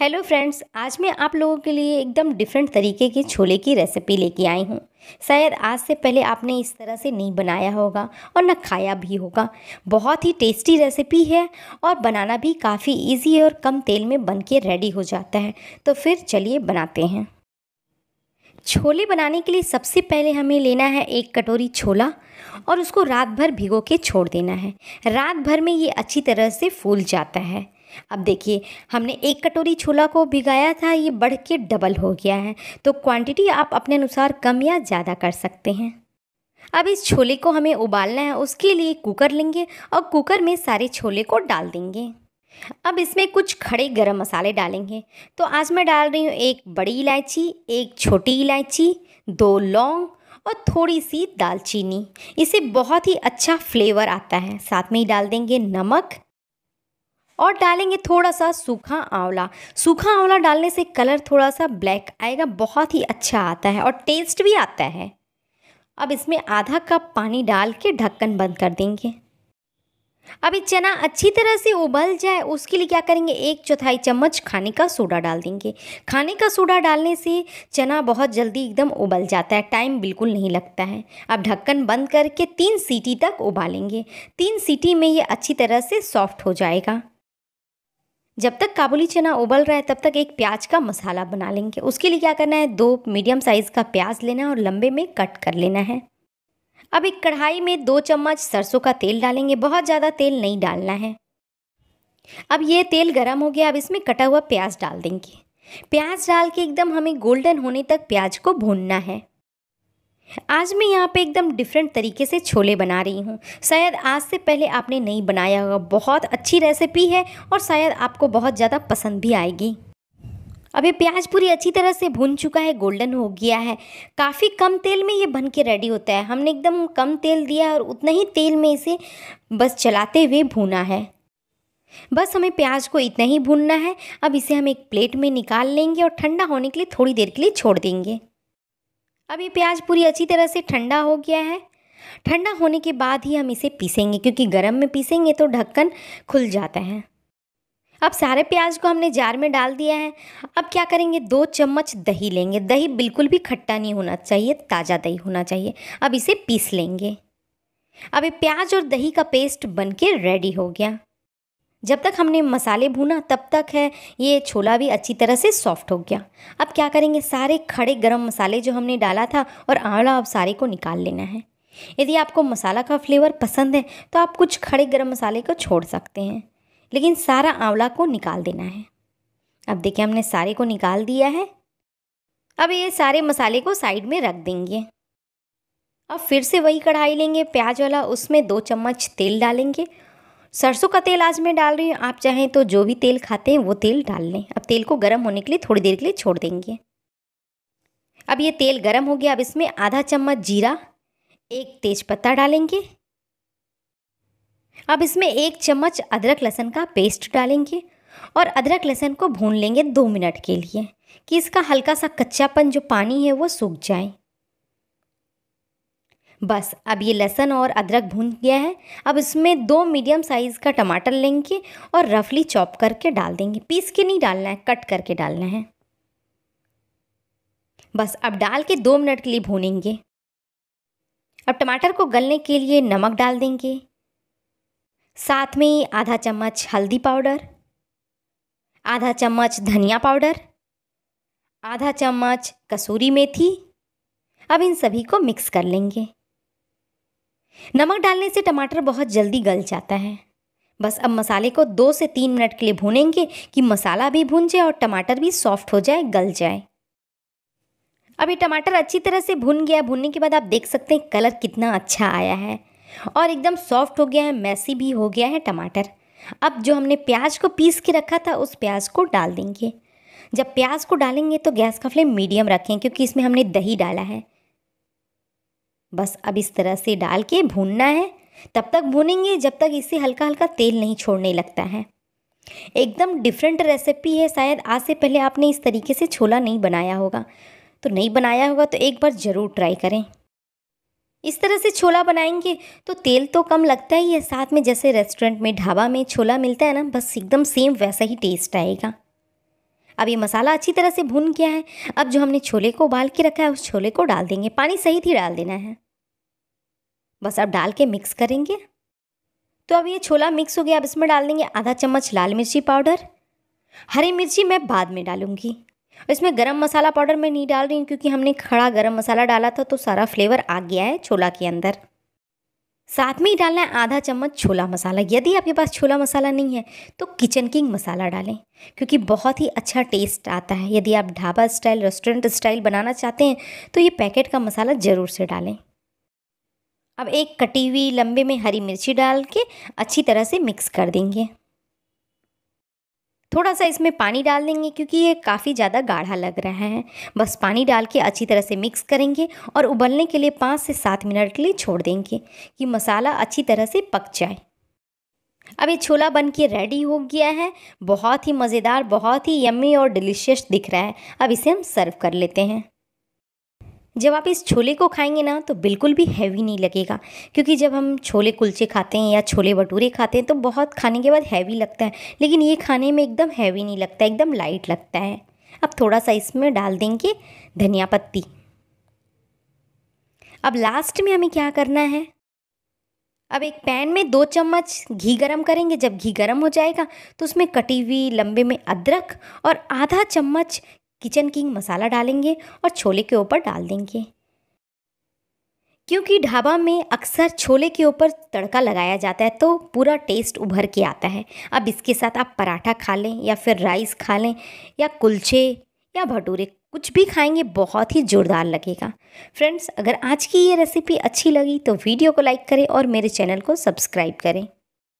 hello friends आज मैं आप लोगों के लिए एकदम डिफरेंट तरीके की छोले की रेसिपी लेके आई हूँ शायद आज से पहले आपने इस तरह से नहीं बनाया होगा और ना खाया भी होगा बहुत ही टेस्टी रेसिपी है और बनाना भी काफ़ी इजी है और कम तेल में बन के रेडी हो जाता है तो फिर चलिए बनाते हैं छोले बनाने के लिए सबसे पहले हमें लेना है एक कटोरी छोला और उसको रात भर भिगो के छोड़ देना है रात भर में ये अच्छी तरह से फूल जाता है अब देखिए हमने एक कटोरी छोला को भिगाया था ये बढ़ के डबल हो गया है तो क्वांटिटी आप अपने अनुसार कम या ज़्यादा कर सकते हैं अब इस छोले को हमें उबालना है उसके लिए कुकर लेंगे और कुकर में सारे छोले को डाल देंगे अब इसमें कुछ खड़े गरम मसाले डालेंगे तो आज मैं डाल रही हूँ एक बड़ी इलायची एक छोटी इलायची दो लौंग और थोड़ी सी दालचीनी इसे बहुत ही अच्छा फ्लेवर आता है साथ में ही डाल देंगे नमक और डालेंगे थोड़ा सा सूखा आंवला सूखा आंवला डालने से कलर थोड़ा सा ब्लैक आएगा बहुत ही अच्छा आता है और टेस्ट भी आता है अब इसमें आधा कप पानी डाल के ढक्कन बंद कर देंगे अभी चना अच्छी तरह से उबल जाए उसके लिए क्या करेंगे एक चौथाई चम्मच खाने का सोडा डाल देंगे खाने का सोडा डालने से चना बहुत जल्दी एकदम उबल जाता है टाइम बिल्कुल नहीं लगता है अब ढक्कन बंद करके तीन सीटी तक उबालेंगे तीन सीटी में ये अच्छी तरह से सॉफ्ट हो जाएगा जब तक काबुली चना उबल रहा है तब तक एक प्याज का मसाला बना लेंगे उसके लिए क्या करना है दो मीडियम साइज़ का प्याज लेना है और लंबे में कट कर लेना है अब एक कढ़ाई में दो चम्मच सरसों का तेल डालेंगे बहुत ज़्यादा तेल नहीं डालना है अब ये तेल गर्म हो गया अब इसमें कटा हुआ प्याज डाल देंगे प्याज डाल के एकदम हमें गोल्डन होने तक प्याज को भूनना है आज मैं यहाँ पे एकदम डिफरेंट तरीके से छोले बना रही हूँ शायद आज से पहले आपने नहीं बनाया होगा बहुत अच्छी रेसिपी है और शायद आपको बहुत ज़्यादा पसंद भी आएगी अब ये प्याज पूरी अच्छी तरह से भून चुका है गोल्डन हो गया है काफ़ी कम तेल में ये बन के रेडी होता है हमने एकदम कम तेल दिया और उतना ही तेल में इसे बस चलाते हुए भूना है बस हमें प्याज को इतना ही भूनना है अब इसे हम एक प्लेट में निकाल लेंगे और ठंडा होने के लिए थोड़ी देर के लिए छोड़ देंगे अब ये प्याज पूरी अच्छी तरह से ठंडा हो गया है ठंडा होने के बाद ही हम इसे पीसेंगे क्योंकि गर्म में पीसेंगे तो ढक्कन खुल जाता है अब सारे प्याज को हमने जार में डाल दिया है अब क्या करेंगे दो चम्मच दही लेंगे दही बिल्कुल भी खट्टा नहीं होना चाहिए ताज़ा दही होना चाहिए अब इसे पीस लेंगे अब ये प्याज और दही का पेस्ट बनके रेडी हो गया जब तक हमने मसाले भूना तब तक है ये छोला भी अच्छी तरह से सॉफ्ट हो गया अब क्या करेंगे सारे खड़े गरम मसाले जो हमने डाला था और आंवला अब सारे को निकाल लेना है यदि आपको मसाला का फ्लेवर पसंद है तो आप कुछ खड़े गरम मसाले को छोड़ सकते हैं लेकिन सारा आंवला को निकाल देना है अब देखिए हमने सारे को निकाल दिया है अब ये सारे मसाले को साइड में रख देंगे अब फिर से वही कढ़ाई लेंगे प्याज वाला उसमें दो चम्मच तेल डालेंगे सरसों का तेल आज मैं डाल रही हूँ आप चाहें तो जो भी तेल खाते हैं वो तेल डाल लें अब तेल को गर्म होने के लिए थोड़ी देर के लिए छोड़ देंगे अब ये तेल गर्म हो गया अब इसमें आधा चम्मच जीरा एक तेज़पत्ता डालेंगे अब इसमें एक चम्मच अदरक लहसन का पेस्ट डालेंगे और अदरक लहसुन को भून लेंगे दो मिनट के लिए कि इसका हल्का सा कच्चापन जो पानी है वो सूख जाए बस अब ये लहसन और अदरक भून गया है अब इसमें दो मीडियम साइज़ का टमाटर लेंगे और रफली चॉप करके डाल देंगे पीस के नहीं डालना है कट करके डालना है बस अब डाल के दो मिनट के लिए भूनेंगे अब टमाटर को गलने के लिए नमक डाल देंगे साथ में आधा चम्मच हल्दी पाउडर आधा चम्मच धनिया पाउडर आधा चम्मच कसूरी मेथी अब इन सभी को मिक्स कर लेंगे नमक डालने से टमाटर बहुत जल्दी गल जाता है बस अब मसाले को दो से तीन मिनट के लिए भूनेंगे कि मसाला भी भून जाए और टमाटर भी सॉफ्ट हो जाए गल जाए अब ये टमाटर अच्छी तरह से भुन गया भुनने के बाद आप देख सकते हैं कलर कितना अच्छा आया है और एकदम सॉफ्ट हो गया है मैसी भी हो गया है टमाटर अब जो हमने प्याज को पीस के रखा था उस प्याज को डाल देंगे जब प्याज को डालेंगे तो गैस का फ्लेम मीडियम रखें क्योंकि इसमें हमने दही डाला है बस अब इस तरह से डाल के भूनना है तब तक भूनेंगे जब तक इसे हल्का हल्का तेल नहीं छोड़ने लगता है एकदम डिफरेंट रेसिपी है शायद आज से पहले आपने इस तरीके से छोला नहीं बनाया होगा तो नहीं बनाया होगा तो एक बार ज़रूर ट्राई करें इस तरह से छोला बनाएंगे तो तेल तो कम लगता ही है साथ में जैसे रेस्टोरेंट में ढाबा में छोला मिलता है ना बस एकदम सेम वैसा ही टेस्ट आएगा अब ये मसाला अच्छी तरह से भून गया है अब जो हमने छोले को उबाल के रखा है उस छोले को डाल देंगे पानी सही ही डाल देना है बस अब डाल के मिक्स करेंगे तो अब ये छोला मिक्स हो गया अब इसमें डाल देंगे आधा चम्मच लाल मिर्ची पाउडर हरी मिर्ची मैं बाद में डालूंगी इसमें गरम मसाला पाउडर मैं नहीं डाल रही हूँ क्योंकि हमने खड़ा गरम मसाला डाला था तो सारा फ्लेवर आ गया है छोला के अंदर साथ में ही डालना है आधा चम्मच छोला मसाला यदि आपके पास छोला मसाला नहीं है तो किचन किंग मसाला डालें क्योंकि बहुत ही अच्छा टेस्ट आता है यदि आप ढाबा स्टाइल रेस्टोरेंट स्टाइल बनाना चाहते हैं तो ये पैकेट का मसाला ज़रूर से डालें अब एक कटी हुई लंबे में हरी मिर्ची डाल के अच्छी तरह से मिक्स कर देंगे थोड़ा सा इसमें पानी डाल देंगे क्योंकि ये काफ़ी ज़्यादा गाढ़ा लग रहा है बस पानी डाल के अच्छी तरह से मिक्स करेंगे और उबलने के लिए पाँच से सात मिनट के लिए छोड़ देंगे कि मसाला अच्छी तरह से पक जाए अब ये छोला बन के रेडी हो गया है बहुत ही मज़ेदार बहुत ही यम्मी और डिलीशियस दिख रहा है अब इसे हम सर्व कर लेते हैं जब आप इस छोले को खाएंगे ना तो बिल्कुल भी हैवी नहीं लगेगा क्योंकि जब हम छोले कुलचे खाते हैं या छोले भटूरे खाते हैं तो बहुत खाने के बाद हैवी लगता है लेकिन ये खाने में एकदम हैवी नहीं लगता एकदम लाइट लगता है अब थोड़ा सा इसमें डाल देंगे धनिया पत्ती अब लास्ट में हमें क्या करना है अब एक पैन में दो चम्मच घी गरम करेंगे जब घी गरम हो जाएगा तो उसमें कटी हुई लंबे में अदरक और आधा चम्मच किचन किंग मसाला डालेंगे और छोले के ऊपर डाल देंगे क्योंकि ढाबा में अक्सर छोले के ऊपर तड़का लगाया जाता है तो पूरा टेस्ट उभर के आता है अब इसके साथ आप पराठा खा लें या फिर राइस खा लें या कुलचे या भटूरे कुछ भी खाएंगे बहुत ही ज़ोरदार लगेगा फ्रेंड्स अगर आज की ये रेसिपी अच्छी लगी तो वीडियो को लाइक करें और मेरे चैनल को सब्सक्राइब करें